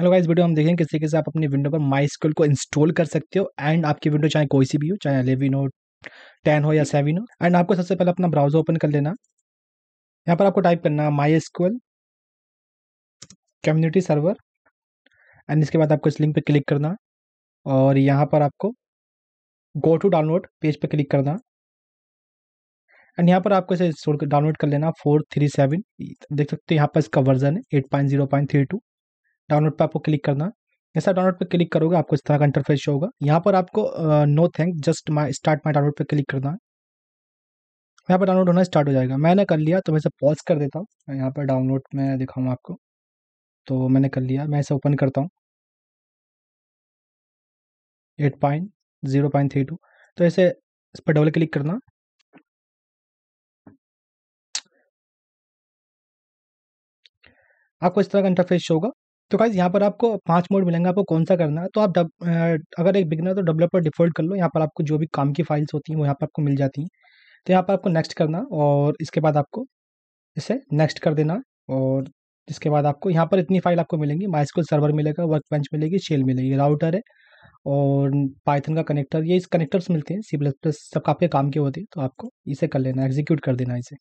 Hello guys video हम देखेंगे किस तरीके से आप अपने विंडो पर माई स्कूल को इंस्टॉल कर सकते हो एंड आपकी विंडो चाहे कोई सी भी हो चाहे अलेवन हो टेन हो या सेवन हो एंड आपको सबसे पहले अपना ब्राउजर ओपन कर लेना यहाँ पर आपको टाइप करना MySQL community server and इसके बाद आपको इस लिंक पर क्लिक करना और यहाँ पर आपको गो टू डाउनलोड पेज पर क्लिक करना एंड यहाँ पर आपको इसे डाउनलोड कर लेना फोर थ्री सेवन देख सकते हो यहाँ पर इसका वर्जन है eight point zero point three two download पर आपको क्लिक करना जैसा डाउनलोड पर क्लिक करोगे आपको इस तरह का इंटरफेस होगा यहाँ पर आपको no thank just my start my download पर क्लिक करना है यहाँ पर डाउनलोड होना स्टार्ट हो जाएगा मैंने कर लिया तो मैं इसे पॉज कर देता हूँ यहाँ पर डाउनलोड में दिखाऊँ आपको तो मैंने कर लिया मैं इसे ओपन करता हूँ eight point zero point three two तो इसे इस पर डबल क्लिक करना आपको इस तरह का इंटरफेस होगा तो गाइज यहाँ पर आपको पांच मोड मिलेंगे आपको कौन सा करना है तो आप अगर एक बिगनर तो डेवलपर डिफॉल्ट कर लो यहाँ पर आपको जो भी काम की फाइल्स होती हैं वो यहाँ पर आपको मिल जाती हैं तो यहाँ पर आपको नेक्स्ट करना और इसके बाद आपको इसे नेक्स्ट कर देना और इसके बाद आपको यहाँ पर इतनी फाइल आपको मिलेंगी माइस्कूल सर्वर मिलेगा वर्क बेंच मिलेगी शेल मिलेगी राउटर है और पाइथन का कनेक्टर ये इस कनेक्टर्स मिलते हैं सी प्लस प्लस सब काफ़ी काम के होते हैं तो आपको इसे कर लेना एग्जीक्यूट कर देना इसे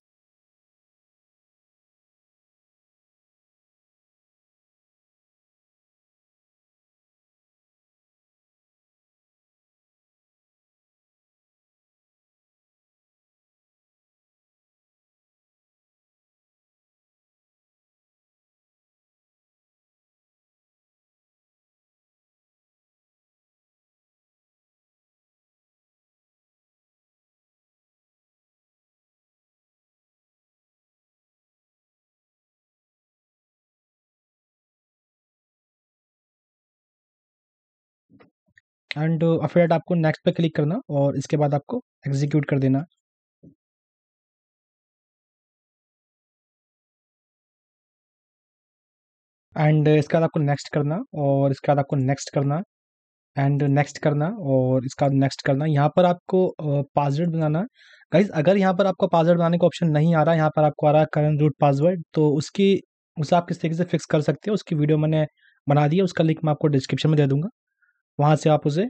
एंड फिर uh, आपको नेक्स्ट पे क्लिक करना और इसके बाद आपको एग्जीक्यूट कर देना एंड uh, इसके बाद आपको नेक्स्ट करना और इसके बाद आपको नेक्स्ट करना एंड नेक्स्ट uh, करना और इसके बाद नेक्स्ट करना यहाँ पर आपको पासवर्ड बनाना गाइज अगर यहाँ पर आपको पासवर्ड बनाने का ऑप्शन नहीं आ रहा यहाँ पर आपको आ रहा है करंट रूट पासवर्ड तो उसकी उसे आप किस तरीके से फिक्स कर सकते हो उसकी वीडियो मैंने बना दी है उसका लिंक मैं आपको डिस्क्रिप्शन में दे दूंगा वहाँ से आप उसे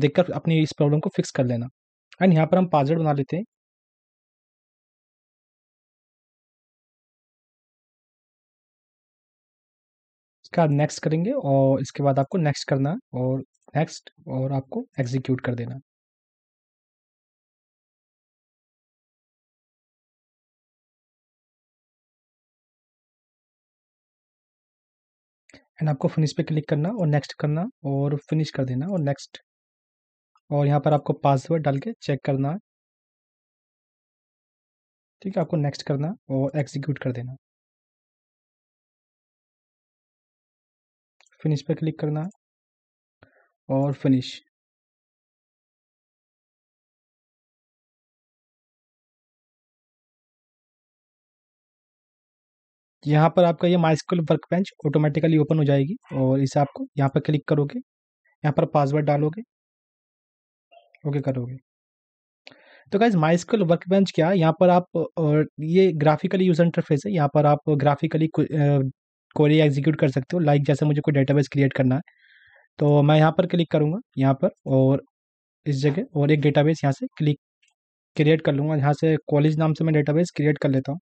देखकर अपनी इस प्रॉब्लम को फिक्स कर लेना एंड यहाँ पर हम पासवर्ड बना लेते हैं इसका नेक्स्ट करेंगे और इसके बाद आपको नेक्स्ट करना और नेक्स्ट और आपको एग्जीक्यूट कर देना एंड आपको फिनिश पे क्लिक करना और नेक्स्ट करना और फिनिश कर देना और नेक्स्ट और यहाँ पर आपको पासवर्ड डाल के चेक करना है ठीक है आपको नेक्स्ट करना और एग्जीक्यूट कर देना फिनिश पे क्लिक करना और फिनिश यहाँ पर आपका ये MySQL workbench automatically open हो जाएगी और इसे आपको यहाँ पर क्लिक करोगे यहाँ पर पासवर्ड डालोगे ओके करोगे तो guys MySQL workbench क्या है यहाँ पर आप ये ग्राफिकली यूज इंटरफेस है यहाँ पर आप ग्राफिकली कोरी एग्जीक्यूट कर सकते हो लाइक जैसे मुझे कोई डेटाबेस क्रिएट करना है तो मैं यहाँ पर क्लिक करूँगा यहाँ पर और इस जगह और एक डेटाबेस यहाँ से क्लिक क्रिएट कर लूँगा यहाँ से कॉलेज नाम से मैं डेटाबेस क्रिएट कर लेता हूँ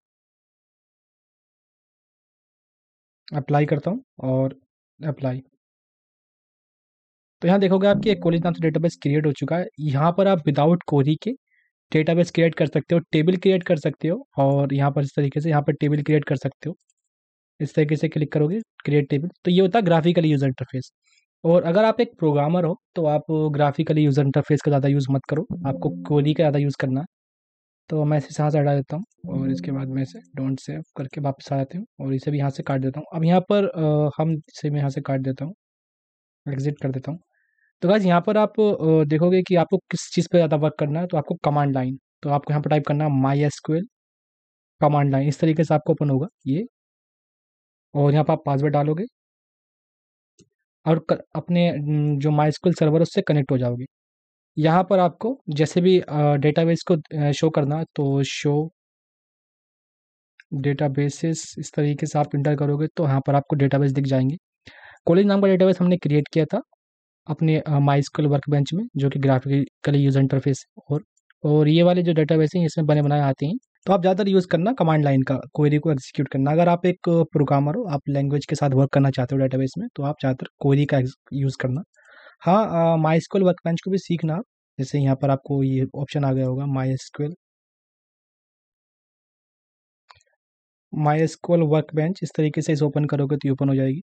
अप्लाई करता हूँ और अप्लाई तो यहाँ देखोगे आपकी एक कॉलेज नाम से डेटाबेस क्रिएट हो चुका है यहाँ पर आप विदाउट कोरी के डेटाबेस क्रिएट कर सकते हो टेबल क्रिएट कर सकते हो और यहाँ पर इस तरीके से यहाँ पर टेबल क्रिएट कर सकते हो इस तरीके से क्लिक करोगे क्रिएट टेबल तो ये होता है ग्राफिकली यूज़र इंटरफेस और अगर आप एक प्रोग्रामर हो तो आप ग्राफिकली यूज़र इंटरफेस का ज़्यादा यूज़ मत करो आपको कोरी का ज़्यादा यूज़ करना है तो मैं इसे यहाँ से हटा देता हूँ और हम्म। इसके बाद मैं इसे डोंट सेव करके वापस आ जाती हूँ और इसे भी यहाँ से काट देता हूँ अब यहाँ पर आ, हम इसे मैं यहाँ से काट देता हूँ एग्जिट कर देता हूँ तो गाइज यहाँ पर आप देखोगे कि आपको किस चीज़ पर ज़्यादा वर्क करना है तो आपको कमांड लाइन तो आपको यहाँ पर टाइप करना है माई एस कमांड लाइन इस तरीके से आपको ओपन होगा ये और यहाँ पर आप पासवर्ड डालोगे और कर, अपने जो माई सर्वर उससे कनेक्ट हो जाओगे यहाँ पर आपको जैसे भी डेटाबेस को शो करना तो शो डेटाबेसेस इस तरीके से आप इंटर करोगे तो यहाँ पर आपको डेटाबेस दिख जाएंगे कॉलेज नाम का डेटाबेस हमने क्रिएट किया था अपने माई स्कूल वर्क बेंच में जो कि ग्राफिकली यूज इंटरफेस और और ये वाले जो डेटाबेस हैं इसमें बने बनाए आते हैं तो आप ज़्यादातर यूज़ करना कमांड लाइन का क्वेरी को एग्जीक्यूट करना अगर आप एक प्रोग्रामर हो आप लैंग्वेज के साथ वर्क करना चाहते हो डेटाबेस में तो आप ज़्यादातर क्वेरी का यूज़ करना हाँ माई स्क्वेल वर्कबेंच को भी सीखना जैसे यहाँ पर आपको ये ऑप्शन आ गया होगा माई स्क्वेल माई स्क्वेल वर्क बेंच इस तरीके से इसे ओपन करोगे तो ओपन हो जाएगी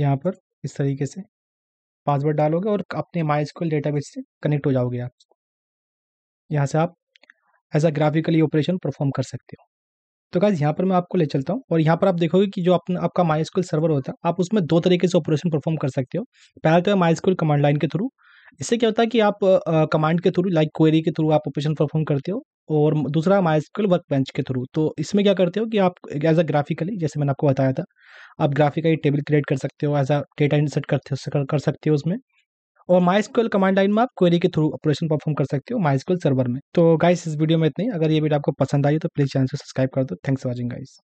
यहाँ पर इस तरीके से पासवर्ड डालोगे और अपने माई स्क्वेल डेटाबेस से कनेक्ट हो जाओगे आप यहाँ से आप as a graphically operation perform कर सकते हो तो गाइज यहाँ पर मैं आपको ले चलता हूँ और यहाँ पर आप देखोगे कि जो अपना आपका माई स्कूल सर्वर होता है आप उसमें दो तरीके से ऑपरेशन परफॉर्म कर सकते हो पहला तो है माई स्कूल कमांड लाइन के थ्रू इससे क्या होता है कि आप कमांड के थ्रू लाइक क्वेरी के थ्रू आप ऑपरेशन परफॉर्म करते हो और दूसरा माई स्कूल वर्क बेंच के थ्रू तो इसमें क्या करते हो कि आप एज अ ग्राफिकली जैसे मैंने आपको बताया था आप ग्राफिकली टेबल क्रिएट कर सकते हो एज अ डेटा इंसर्ट करते हो कर सकते हो उसमें और माइस्क्यूएल कमांड लाइन में आप क्वेरी के थ्रू ऑपरेशन परफॉर्म कर सकते हो माइस्क्यूएल सर्वर में तो गाइस इस वीडियो में इतनी अगर ये वीडियो आपको पसंद आई तो प्लीज़ चैनल को सब्सक्राइब कर दो थैंक्स वॉचिंग गाइस